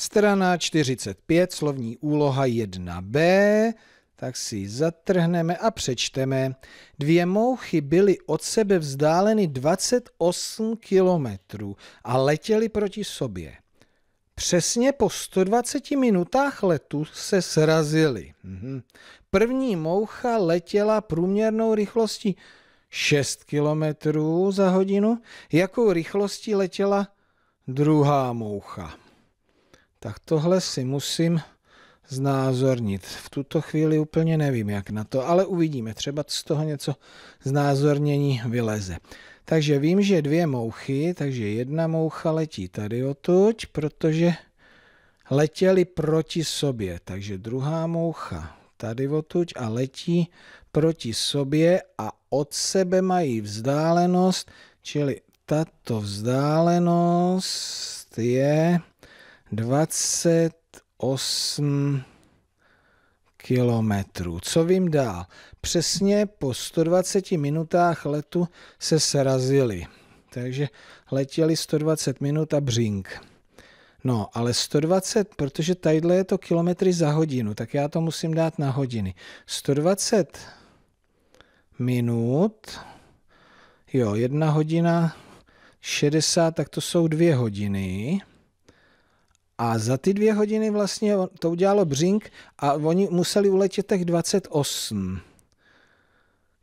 Strana 45, slovní úloha 1b, tak si zatrhneme a přečteme. Dvě mouchy byly od sebe vzdáleny 28 kilometrů a letěly proti sobě. Přesně po 120 minutách letu se srazily. Mhm. První moucha letěla průměrnou rychlostí 6 km za hodinu, jakou rychlostí letěla druhá moucha. Tak tohle si musím znázornit. V tuto chvíli úplně nevím, jak na to, ale uvidíme. Třeba z toho něco znázornění vyleze. Takže vím, že dvě mouchy, takže jedna moucha letí tady otuď, protože letěly proti sobě. Takže druhá moucha tady otuď a letí proti sobě a od sebe mají vzdálenost, čili tato vzdálenost je 28 kilometrů. Co vím dál? Přesně po 120 minutách letu se srazili. Takže letěli 120 minut a břink. No, ale 120, protože tadyhle je to kilometry za hodinu, tak já to musím dát na hodiny. 120 minut, jo, jedna hodina 60, tak to jsou dvě hodiny. A za ty dvě hodiny vlastně to udělalo Břink a oni museli uletět těch 28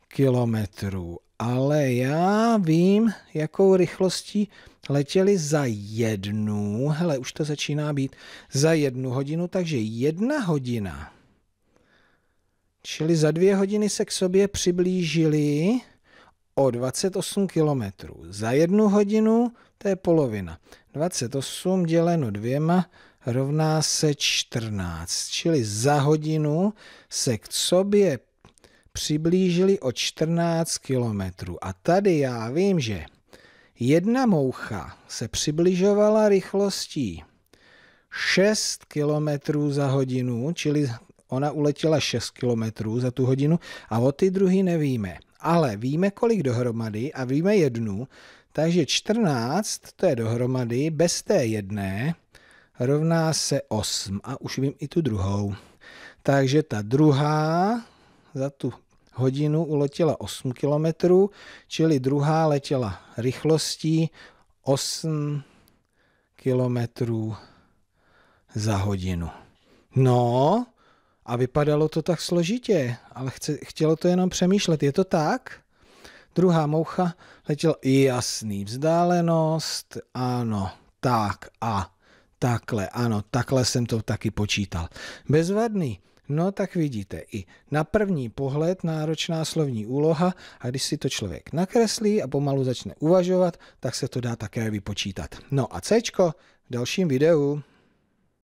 kilometrů. Ale já vím, jakou rychlostí letěli za jednu, hele, už to začíná být, za jednu hodinu, takže jedna hodina. Čili za dvě hodiny se k sobě přiblížili o 28 km Za jednu hodinu to je polovina. 28 děleno dvěma rovná se 14. Čili za hodinu se k sobě přiblížili o 14 km. A tady já vím, že jedna moucha se přibližovala rychlostí 6 km za hodinu, čili ona uletěla 6 km za tu hodinu a o ty druhý nevíme ale víme kolik dohromady a víme jednu, takže 14, to je dohromady, bez té jedné rovná se 8 a už vím i tu druhou. Takže ta druhá za tu hodinu uletěla 8 km, čili druhá letěla rychlostí 8 km za hodinu. No, a vypadalo to tak složitě, ale chce, chtělo to jenom přemýšlet. Je to tak? Druhá moucha letěl jasný vzdálenost, ano, tak a takhle, ano, takhle jsem to taky počítal. Bezvadný. No tak vidíte, i na první pohled náročná slovní úloha a když si to člověk nakreslí a pomalu začne uvažovat, tak se to dá také vypočítat. No a C v dalším videu.